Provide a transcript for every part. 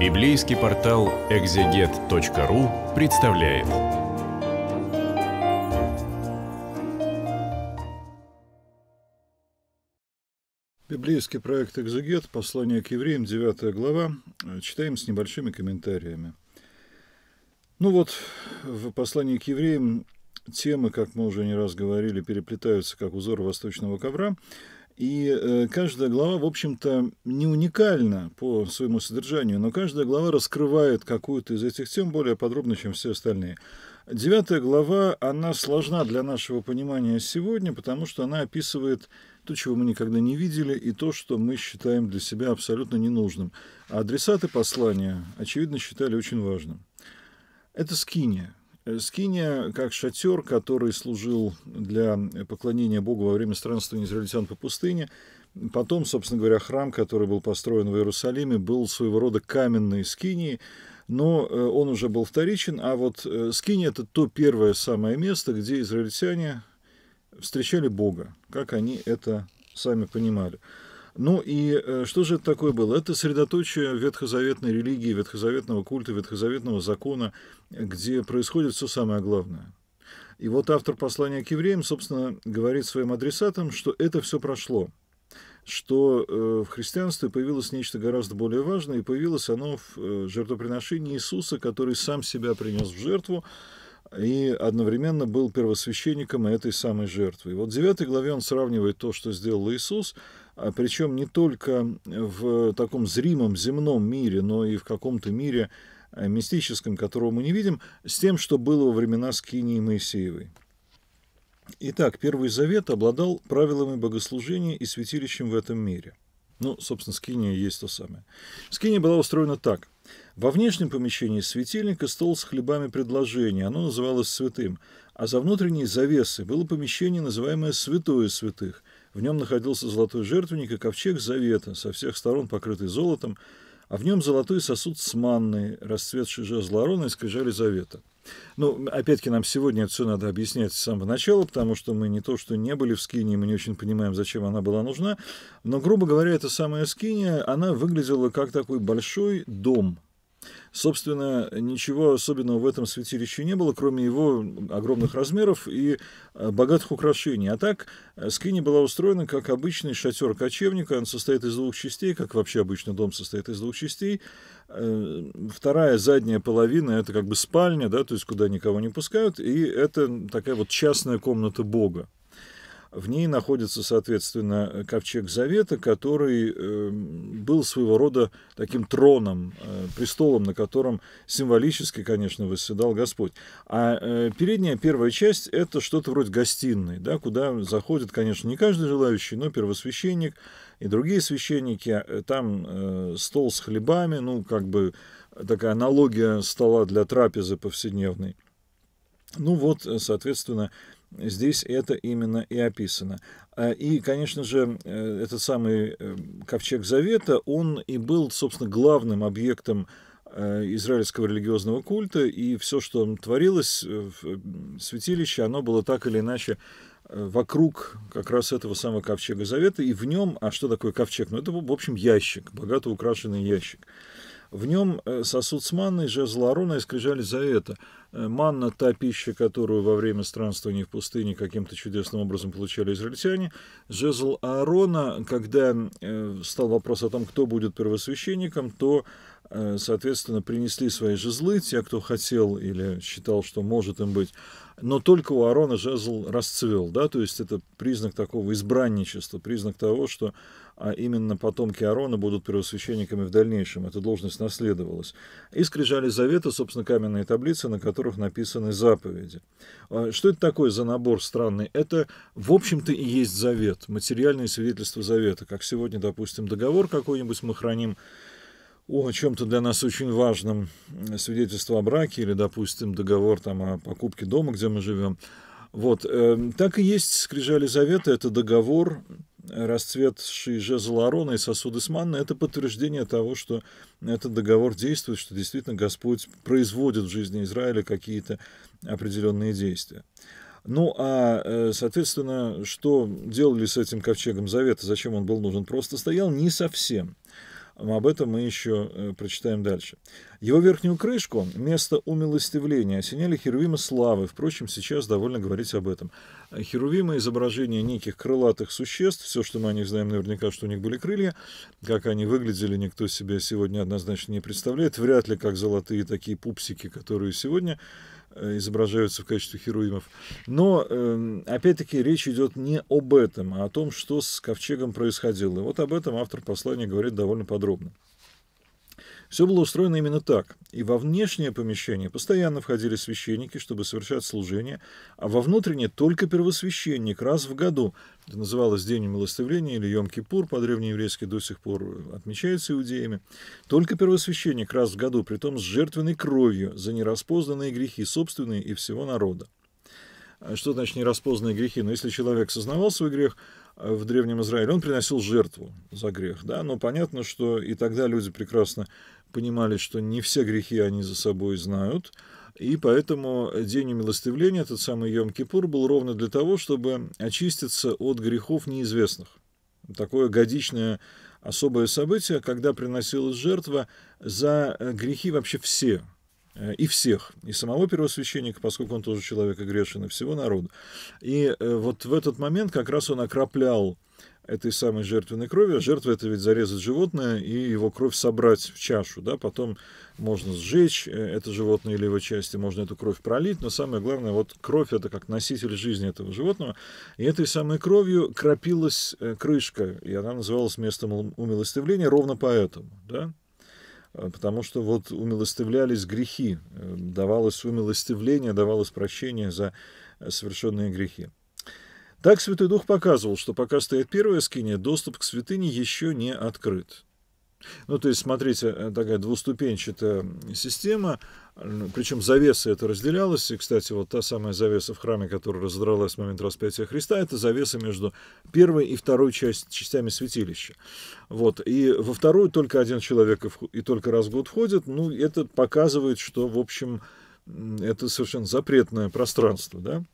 Библейский портал экзегет.ру представляет. Библейский проект «Экзегет», послание к евреям, 9 глава, читаем с небольшими комментариями. Ну вот, в послании к евреям темы, как мы уже не раз говорили, переплетаются как узор восточного ковра – и э, каждая глава, в общем-то, не уникальна по своему содержанию, но каждая глава раскрывает какую-то из этих тем более подробно, чем все остальные. Девятая глава, она сложна для нашего понимания сегодня, потому что она описывает то, чего мы никогда не видели, и то, что мы считаем для себя абсолютно ненужным. А адресаты послания, очевидно, считали очень важным. Это скиния. Э, скиния, как шатер, который служил для э, поклонения Богу во время странствования израильтян по пустыне, потом, собственно говоря, храм, который был построен в Иерусалиме, был своего рода каменной скинией, но э, он уже был вторичен, а вот скиния – это то первое самое место, где израильтяне встречали Бога, как они это сами понимали. Ну и э, что же это такое было? Это средоточие ветхозаветной религии, ветхозаветного культа, ветхозаветного закона, где происходит все самое главное. И вот автор послания к евреям, собственно, говорит своим адресатам, что это все прошло, что э, в христианстве появилось нечто гораздо более важное, и появилось оно в э, жертвоприношении Иисуса, который сам себя принес в жертву, и одновременно был первосвященником этой самой жертвы. И вот в 9 главе он сравнивает то, что сделал Иисус, а причем не только в таком зримом земном мире, но и в каком-то мире э, мистическом, которого мы не видим, с тем, что было во времена Скинии Моисеевой. Итак, Первый Завет обладал правилами богослужения и святилищем в этом мире. Ну, собственно, скиния есть то самое. Скиния была устроена так. Во внешнем помещении светильник и стол с хлебами предложения, оно называлось святым, а за внутренней завесой было помещение, называемое «святое святых», в нем находился золотой жертвенник и ковчег завета, со всех сторон покрытый золотом, а в нем золотой сосуд с манной, расцветший же Аарона и скрижали завета. Ну, опять-таки, нам сегодня это все надо объяснять с самого начала, потому что мы не то, что не были в скине, мы не очень понимаем, зачем она была нужна, но, грубо говоря, эта самая скиния, она выглядела как такой большой дом – Собственно, ничего особенного в этом святилище не было, кроме его огромных размеров и э, богатых украшений. А так, э, скини была устроена как обычный шатер кочевника. Он состоит из двух частей, как вообще обычно дом состоит из двух частей. Э, вторая задняя половина — это как бы спальня, да, то есть куда никого не пускают, и это такая вот частная комната бога. В ней находится, соответственно, ковчег Завета, который эм, был своего рода таким троном, э, престолом, на котором символически, конечно, восседал Господь. А э, передняя первая часть – это что-то вроде гостиной, да, куда заходит, конечно, не каждый желающий, но первосвященник и другие священники. Э, там стол с хлебами, ну, как бы такая аналогия стола для трапезы повседневной. Ну вот, соответственно, здесь это именно и описано. А, и, конечно же, э, этот самый э, ковчег Завета, он и был, собственно, главным объектом э, израильского религиозного культа, и все, что творилось в святилище, оно было так или иначе вокруг как раз этого самого ковчега Завета, и в нем, а что такое ковчег? Ну, это, в общем, ящик, богато украшенный ящик. В нем сосуд с манной, жезл Аарона и скрижали Завета – Э, манна, та пища, которую во время странствования в пустыне каким-то чудесным образом получали израильтяне. Жезл Аарона, когда э, стал вопрос о том, кто будет первосвященником, то Э, соответственно, принесли свои жезлы, те, кто хотел или считал, что может им быть. Но только у Аарона жезл расцвел, да, то есть это признак такого избранничества, признак того, что а, именно потомки Аарона будут первосвященниками в дальнейшем, эта должность наследовалась. И скрижали завета, собственно, каменные таблицы, на которых написаны заповеди. А, что это такое за набор странный? Это, в общем-то, и есть завет, материальные свидетельства завета, как сегодня, допустим, договор какой-нибудь мы храним, о чем-то для нас очень важном, свидетельство о браке или, допустим, договор там, о покупке дома, где мы живем. Вот, эм, так и есть скрижали завета, это договор, расцветший жезл Аарона и сосуды с манной, это подтверждение того, что этот договор действует, что действительно Господь производит в жизни Израиля какие-то определенные действия. Ну а, э, соответственно, что делали с этим ковчегом завета, зачем он был нужен? Просто стоял не совсем. Об этом мы еще э, прочитаем дальше. Его верхнюю крышку, место умилостивления, осеняли херувимы славы. Впрочем, сейчас довольно говорить об этом. Херувимы – изображение неких крылатых существ. Все, что мы о них знаем наверняка, что у них были крылья. Как они выглядели, никто себе сегодня однозначно не представляет. Вряд ли как золотые такие пупсики, которые сегодня изображаются в качестве херуимов. Но, эм, опять-таки, речь идет не об этом, а о том, что с ковчегом происходило. И вот об этом автор послания говорит довольно подробно. Все было устроено именно так, и во внешнее помещение постоянно входили священники, чтобы совершать служение, а во внутреннее только первосвященник раз в году. Это называлось День милостивления или Йом-Кипур, по-древнееврейски до сих пор отмечается иудеями. Только первосвященник раз в году, при том с жертвенной кровью за нераспознанные грехи собственные и всего народа. А что значит нераспознанные грехи? Но ну, если человек сознавал свой грех, э, в Древнем Израиле, он приносил жертву за грех. Да? Но понятно, что и тогда люди прекрасно понимали, что не все грехи они за собой знают, и поэтому день умилостивления, этот самый Йом-Кипур, был ровно для того, чтобы очиститься от грехов неизвестных. Такое годичное особое событие, когда приносилась жертва за э, грехи вообще все, э, и всех, и самого первосвященника, поскольку он тоже человек и грешен, и всего народа. И э, вот в этот момент как раз он окроплял этой самой жертвенной крови, а жертва это ведь зарезать животное и его кровь собрать в чашу, да, потом можно сжечь э, это животное или его части, можно эту кровь пролить, но самое главное, вот кровь это как носитель жизни этого животного, и этой самой кровью крапилась э, крышка, и она называлась местом умилостивления ровно поэтому, да, э, потому что вот умилостивлялись грехи, давалось умилостивление, давалось прощение за совершенные грехи. Так Святой Дух показывал, что пока стоит первая скиния, доступ к святыне еще не открыт. Ну, то есть, смотрите, э, такая двуступенчатая система, ну, причем завеса это разделялась, и, кстати, вот та самая завеса в храме, которая раздралась в момент распятия Христа, это завеса между первой и второй часть, частями святилища. Вот, и во вторую только один человек и только раз в год ходит. ну, это показывает, что, в общем, это совершенно запретное пространство, да,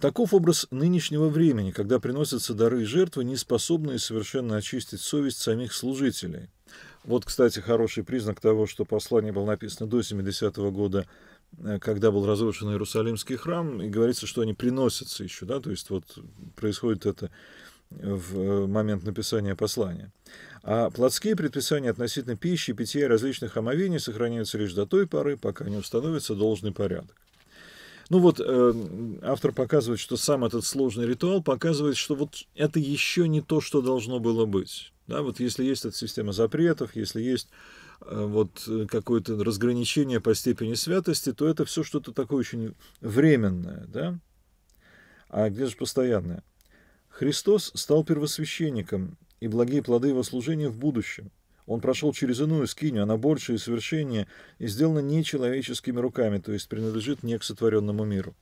Таков образ нынешнего времени, когда приносятся дары и жертвы, не способные совершенно очистить совесть самих служителей. Вот, кстати, хороший признак того, что послание было написано до 70-го года, э, когда был разрушен Иерусалимский храм, и говорится, что они приносятся еще, да, то есть вот происходит это в э, момент написания послания. А плотские предписания относительно пищи, питья и различных омовений сохраняются лишь до той поры, пока не установится должный порядок. Ну вот э, автор показывает, что сам этот сложный ритуал показывает, что вот это еще не то, что должно было быть. Да, вот если есть эта система запретов, если есть э, вот э, какое-то разграничение по степени святости, то это все что-то такое очень временное, да? А где же постоянное? Христос стал первосвященником, и благие плоды его служения в будущем. Он прошел через иную скинию, она больше и совершеннее, и сделана не человеческими руками, то есть принадлежит не к сотворенному миру.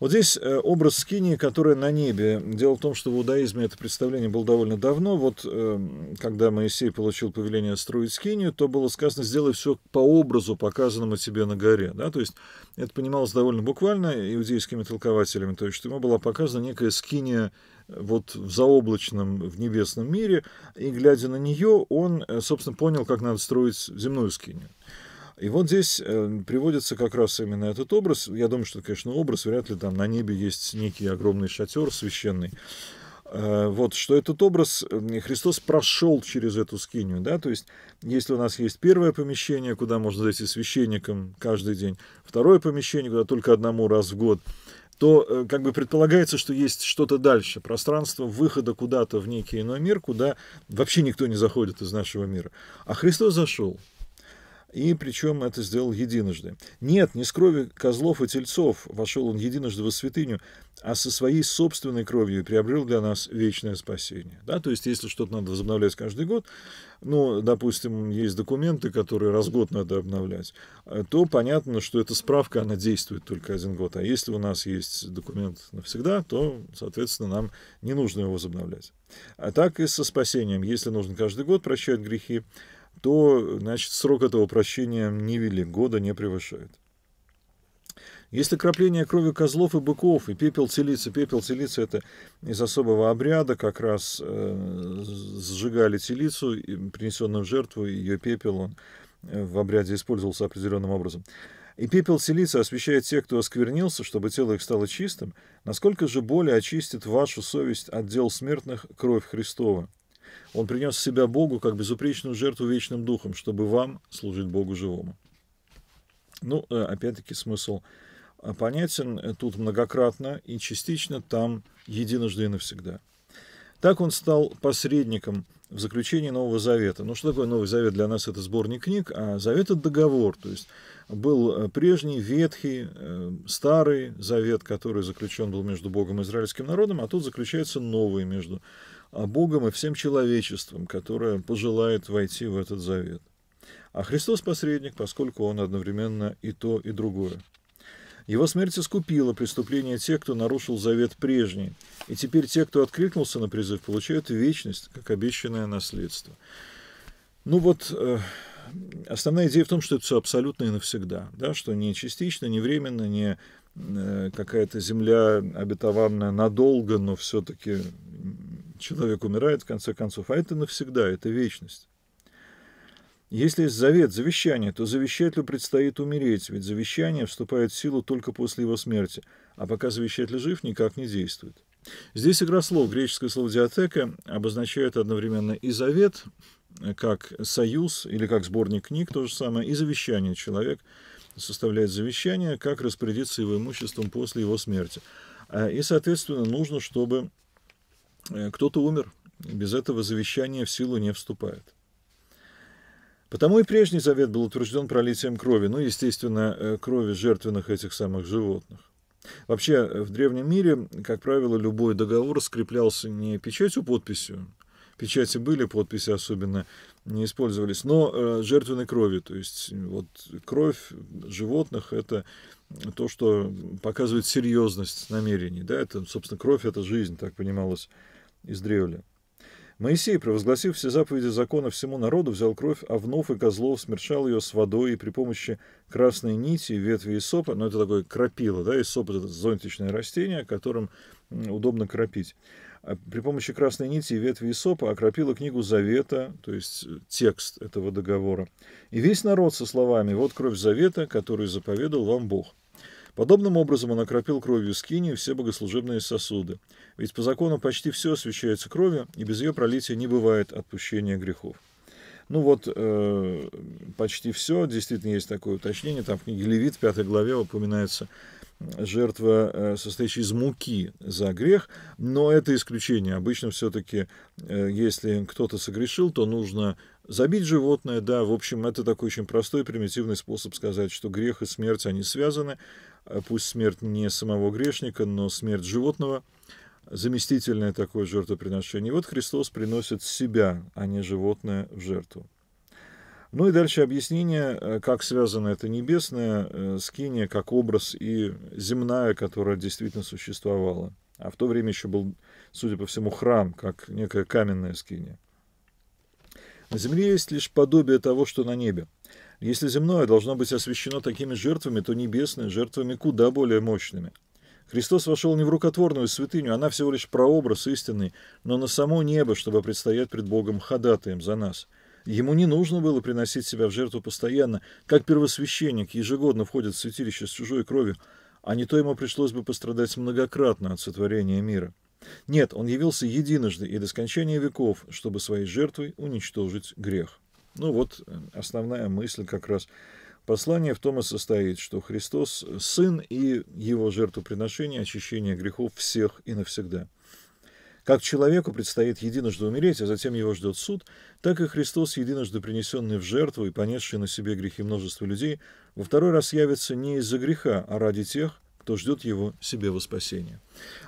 Вот здесь э, образ скинии, которая на небе. Дело в том, что в иудаизме это представление было довольно давно. Вот э, когда Моисей получил повеление строить скинию, то было сказано «сделай все по образу, показанному тебе на горе». Да? То есть это понималось довольно буквально иудейскими толкователями. То есть ему была показана некая скиния вот в заоблачном, в небесном мире, и глядя на нее, он, э, собственно, понял, как надо строить земную скинию. И вот здесь э, приводится как раз именно этот образ. Я думаю, что, конечно, образ, вряд ли там на небе есть некий огромный шатер священный. Э, вот, что этот образ Христос прошел через эту скинию, да, то есть, если у нас есть первое помещение, куда можно зайти священником каждый день, второе помещение, куда только одному раз в год, то э, как бы предполагается, что есть что-то дальше, пространство выхода куда-то в некий иной мир, куда вообще никто не заходит из нашего мира. А Христос зашел, и причем это сделал единожды. Нет, не с крови козлов и тельцов вошел он единожды во святыню, а со своей собственной кровью приобрел для нас вечное спасение. Да, то есть, если что-то надо возобновлять каждый год, ну, допустим, есть документы, которые раз в год надо обновлять, э, то понятно, что эта справка, она действует только один год. А если у нас есть документ навсегда, то, соответственно, нам не нужно его возобновлять. А так и со спасением. Если нужно каждый год прощать грехи, то значит, срок этого прощения невелик, года не превышает. Если крапление крови козлов и быков, и пепел телицы, пепел телицы это из особого обряда, как раз э, сжигали телицу, принесенную в жертву, ее пепел, он э, в обряде использовался определенным образом. И пепел селицы освещает тех, кто осквернился, чтобы тело их стало чистым. Насколько же более очистит вашу совесть от дел смертных кровь Христова? Он принес себя Богу как безупречную жертву вечным духом, чтобы вам служить Богу живому. Ну, э, опять-таки, смысл э, понятен э, тут многократно и частично там единожды и навсегда. Так он стал посредником в заключении Нового Завета. Ну, что такое Новый Завет для нас? Это сборник книг, а Завет – это договор. То есть был прежний, ветхий, старый Завет, который заключен был между Богом и израильским народом, а тут заключается новый между а Богом и всем человечеством, которое пожелает войти в этот завет. А Христос – посредник, поскольку Он одновременно и то, и другое. Его смерть искупила преступление тех, кто нарушил завет прежний, и теперь те, кто откликнулся на призыв, получают вечность, как обещанное наследство. Ну вот, э, основная идея в том, что это все абсолютно и навсегда, да, что не частично, не временно, не э, какая-то земля обетованная надолго, но все-таки Человек умирает, в конце концов, а это навсегда, это вечность. Если есть завет, завещание, то завещателю предстоит умереть, ведь завещание вступает в силу только после его смерти, а пока завещатель жив, никак не действует. Здесь игра слов. Греческое слово «диатека» обозначает одновременно и завет, как союз или как сборник книг, то же самое, и завещание. Человек составляет завещание, как распорядиться его имуществом после его смерти. А, и, соответственно, нужно, чтобы Э, кто-то умер, без этого завещания в силу не вступает. Потому и прежний завет был утвержден пролитием крови, ну, естественно, э, крови жертвенных этих самых животных. Вообще, э, в древнем мире, как правило, любой договор скреплялся не печатью, подписью, печати были, подписи особенно не использовались, но э, жертвенной крови, то есть вот кровь животных – это то, что показывает серьезность намерений, да, это, собственно, кровь – это жизнь, так понималось издревле. Моисей, провозгласив все заповеди закона всему народу, взял кровь овнов и козлов, смерчал ее с водой и при помощи красной нити, ветви и сопа, ну это такое крапила, да, и сопа это зонтичное растение, которым удобно крапить, А при помощи красной нити и ветви Исопа окропила книгу Завета, то есть э, текст этого договора. И весь народ со словами «Вот кровь Завета, которую заповедал вам Бог». Подобным образом он окропил кровью скини все богослужебные сосуды, ведь по закону почти все освящается кровью, и без ее пролития не бывает отпущения грехов. Ну вот, э, почти все, действительно есть такое уточнение, там в книге Левит, в пятой главе упоминается жертва, э, состоящая из муки за грех, но это исключение. Обычно все-таки, э, если кто-то согрешил, то нужно Забить животное, да, в общем, это такой очень простой, примитивный способ сказать, что грех и смерть, они связаны. А пусть смерть не самого грешника, но смерть животного заместительное такое жертвоприношение. И вот Христос приносит себя, а не животное, в жертву. Ну и дальше объяснение, э, как связано это небесное э, скиния, как образ и земная, которая действительно существовала. А в то время еще был, судя по всему, храм, как некая каменная скиния. На земле есть лишь подобие того, что на небе. Если земное должно быть освящено такими жертвами, то небесное – жертвами куда более мощными. Христос вошел не в рукотворную святыню, она всего лишь прообраз истинный, но на само небо, чтобы предстоять пред Богом ходатаем за нас. Ему не нужно было приносить себя в жертву постоянно, как первосвященник ежегодно входит в святилище с чужой кровью, а не то ему пришлось бы пострадать многократно от сотворения мира. Нет, он явился единожды и до скончания веков, чтобы своей жертвой уничтожить грех. Ну вот э, основная мысль как раз послания в том и состоит, что Христос – Сын и Его жертвоприношение, очищение грехов всех и навсегда. Как человеку предстоит единожды умереть, а затем его ждет суд, так и Христос, единожды принесенный в жертву и понесший на себе грехи множества людей, во второй раз явится не из-за греха, а ради тех, кто ждет его себе во спасение.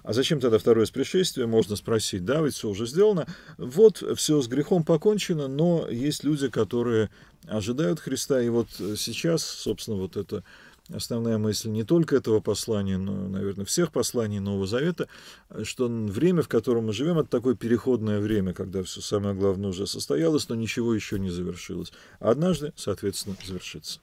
А зачем тогда второе пришествие? Можно спросить, да, ведь все уже сделано. Вот, все с грехом покончено, но есть люди, которые ожидают Христа. И вот сейчас, собственно, вот это основная мысль не только этого послания, но, наверное, всех посланий Нового Завета, что время, в котором мы живем, это такое переходное время, когда все самое главное уже состоялось, но ничего еще не завершилось. А однажды, соответственно, завершится.